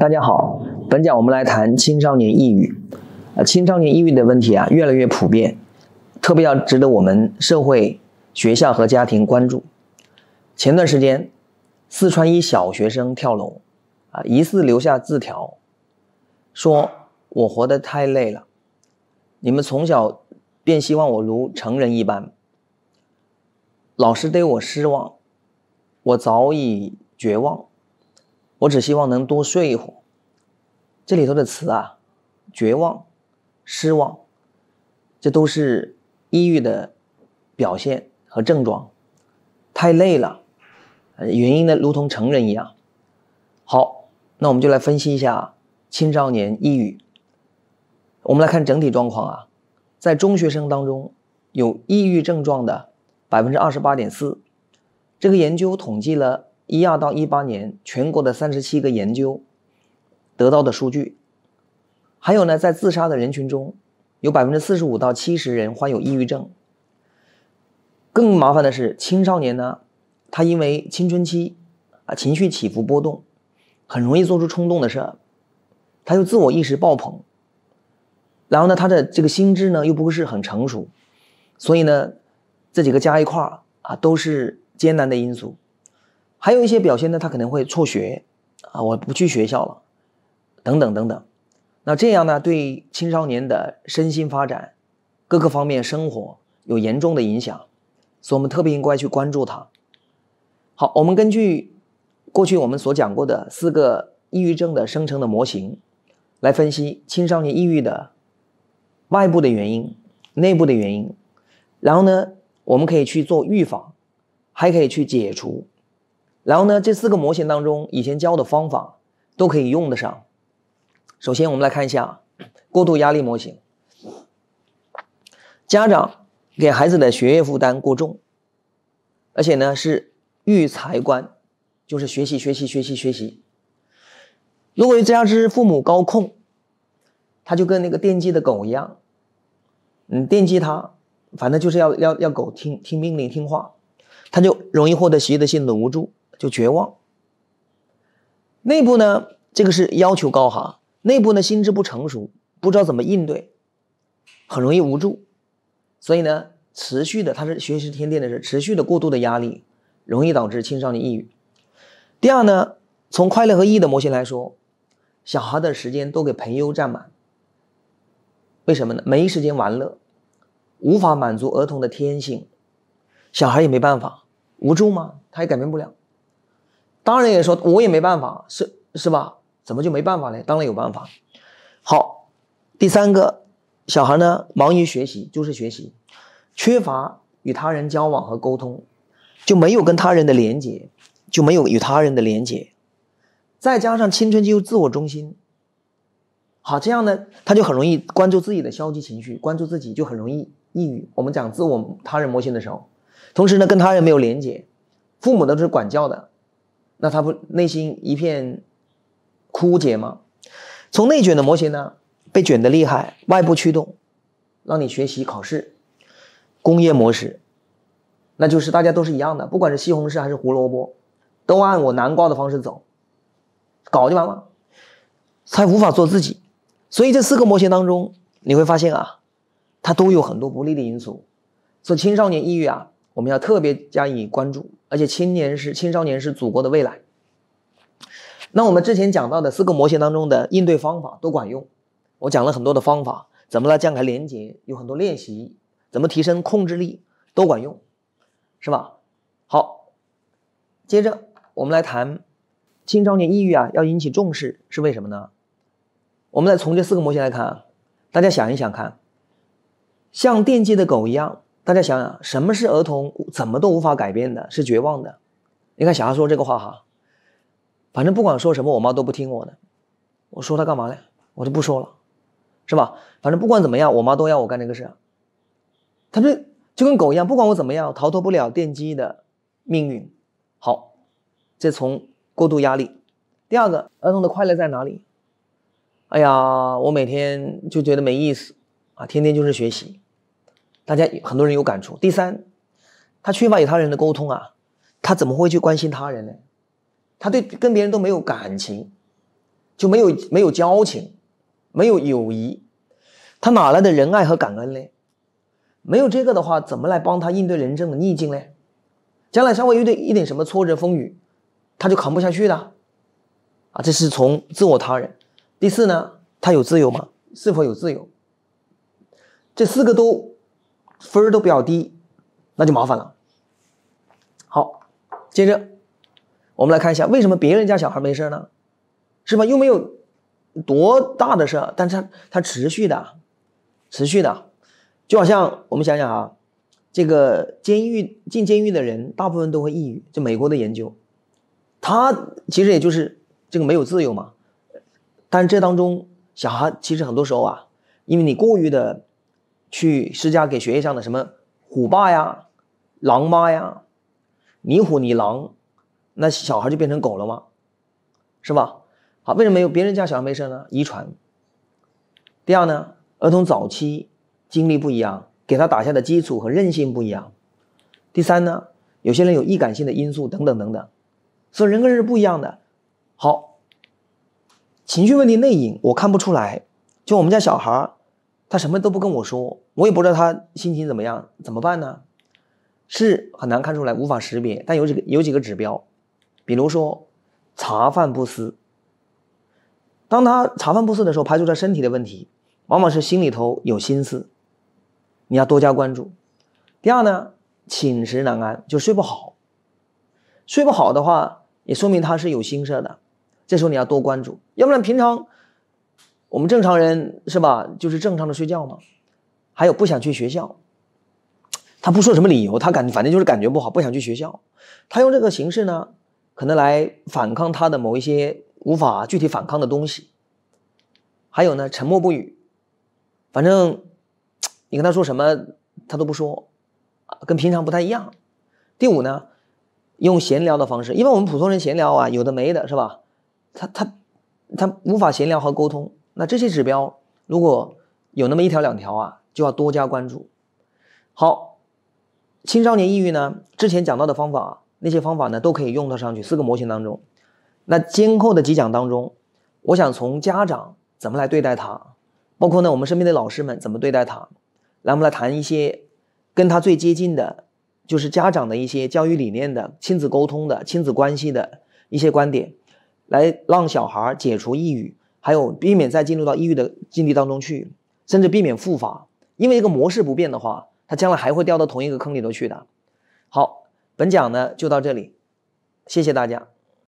大家好，本讲我们来谈青少年抑郁。啊，青少年抑郁的问题啊，越来越普遍，特别要值得我们社会、学校和家庭关注。前段时间，四川一小学生跳楼，啊，疑似留下字条，说：“我活得太累了。”你们从小便希望我如成人一般，老是对我失望，我早已绝望，我只希望能多睡一会儿。这里头的词啊，绝望、失望，这都是抑郁的表现和症状。太累了，原因呢如同成人一样。好，那我们就来分析一下青少年抑郁。我们来看整体状况啊，在中学生当中，有抑郁症状的百分之二十八点四。这个研究统计了一二到一八年全国的三十七个研究得到的数据。还有呢，在自杀的人群中，有百分之四十五到七十人患有抑郁症。更麻烦的是，青少年呢，他因为青春期啊情绪起伏波动，很容易做出冲动的事儿，他又自我意识爆棚。然后呢，他的这个心智呢又不是很成熟，所以呢，这几个加一块儿啊都是艰难的因素。还有一些表现呢，他可能会辍学，啊，我不去学校了，等等等等。那这样呢，对青少年的身心发展、各个方面生活有严重的影响，所以我们特别应该去关注他。好，我们根据过去我们所讲过的四个抑郁症的生成的模型来分析青少年抑郁的。外部的原因、内部的原因，然后呢，我们可以去做预防，还可以去解除，然后呢，这四个模型当中，以前教的方法都可以用得上。首先，我们来看一下过度压力模型，家长给孩子的学业负担过重，而且呢是育才观，就是学习学习学习学习。如果加之父母高控，他就跟那个电击的狗一样。你惦记他，反正就是要要要狗听听命令听话，他就容易获得习得性的无助，就绝望。内部呢，这个是要求高哈，内部呢心智不成熟，不知道怎么应对，很容易无助。所以呢，持续的它是学习天天的是持续的过度的压力，容易导致青少年抑郁。第二呢，从快乐和意义的模型来说，小孩的时间都给朋友占满。为什么呢？没时间玩乐，无法满足儿童的天性，小孩也没办法，无助吗？他也改变不了。当然也说，我也没办法，是是吧？怎么就没办法呢？当然有办法。好，第三个，小孩呢，忙于学习，就是学习，缺乏与他人交往和沟通，就没有跟他人的连接，就没有与他人的连接，再加上青春期又自我中心。好，这样呢，他就很容易关注自己的消极情绪，关注自己就很容易抑郁。我们讲自我他人模型的时候，同时呢跟他人没有连接，父母都是管教的，那他不内心一片枯竭吗？从内卷的模型呢，被卷的厉害，外部驱动，让你学习考试，工业模式，那就是大家都是一样的，不管是西红柿还是胡萝卜，都按我南瓜的方式走，搞就完了，才无法做自己。所以这四个模型当中，你会发现啊，它都有很多不利的因素。所以青少年抑郁啊，我们要特别加以关注。而且青年是青少年是祖国的未来。那我们之前讲到的四个模型当中的应对方法都管用。我讲了很多的方法，怎么来降开连接，有很多练习，怎么提升控制力都管用，是吧？好，接着我们来谈青少年抑郁啊，要引起重视是为什么呢？我们再从这四个模型来看，大家想一想看，像电击的狗一样，大家想想，什么是儿童怎么都无法改变的，是绝望的。你看小孩说这个话哈，反正不管说什么，我妈都不听我的。我说他干嘛呢？我就不说了，是吧？反正不管怎么样，我妈都要我干这个事。他这就跟狗一样，不管我怎么样，逃脱不了电击的命运。好，再从过度压力。第二个，儿童的快乐在哪里？哎呀，我每天就觉得没意思，啊，天天就是学习。大家很多人有感触。第三，他缺乏与他人的沟通啊，他怎么会去关心他人呢？他对跟别人都没有感情，就没有没有交情，没有友谊，他哪来的仁爱和感恩呢？没有这个的话，怎么来帮他应对人生的逆境呢？将来稍微遇到一点什么挫折风雨，他就扛不下去了。啊，这是从自我他人。第四呢，他有自由吗？是否有自由？这四个都分儿都比较低，那就麻烦了。好，接着我们来看一下，为什么别人家小孩没事呢？是吧？又没有多大的事但是他他持续的，持续的，就好像我们想想啊，这个监狱进监狱的人，大部分都会抑郁，就美国的研究，他其实也就是这个没有自由嘛。但这当中，小孩其实很多时候啊，因为你过于的，去施加给学业上的什么虎爸呀、狼妈呀，你虎你狼，那小孩就变成狗了吗？是吧？好，为什么有别人家小孩没事呢？遗传。第二呢，儿童早期经历不一样，给他打下的基础和韧性不一样。第三呢，有些人有易感性的因素等等等等，所以人跟人是不一样的。好。情绪问题内隐，我看不出来。就我们家小孩，他什么都不跟我说，我也不知道他心情怎么样，怎么办呢？是很难看出来，无法识别。但有几个有几个指标，比如说茶饭不思，当他茶饭不思的时候，排除他身体的问题，往往是心里头有心思，你要多加关注。第二呢，寝食难安，就睡不好，睡不好的话，也说明他是有心事的。这时候你要多关注，要不然平常我们正常人是吧，就是正常的睡觉嘛。还有不想去学校，他不说什么理由，他感反正就是感觉不好，不想去学校。他用这个形式呢，可能来反抗他的某一些无法具体反抗的东西。还有呢，沉默不语，反正 你跟他说什么他都不说，跟平常不太一样。第五呢，用闲聊的方式，因为我们普通人闲聊啊，有的没的是吧？他他，他无法闲聊和沟通。那这些指标，如果有那么一条两条啊，就要多加关注。好，青少年抑郁呢，之前讲到的方法那些方法呢，都可以用得上去。四个模型当中，那今后的几讲当中，我想从家长怎么来对待他，包括呢我们身边的老师们怎么对待他，来我们来谈一些跟他最接近的，就是家长的一些教育理念的、亲子沟通的、亲子关系的一些观点。来让小孩儿解除抑郁，还有避免再进入到抑郁的境地当中去，甚至避免复发。因为一个模式不变的话，他将来还会掉到同一个坑里头去的。好，本讲呢就到这里，谢谢大家。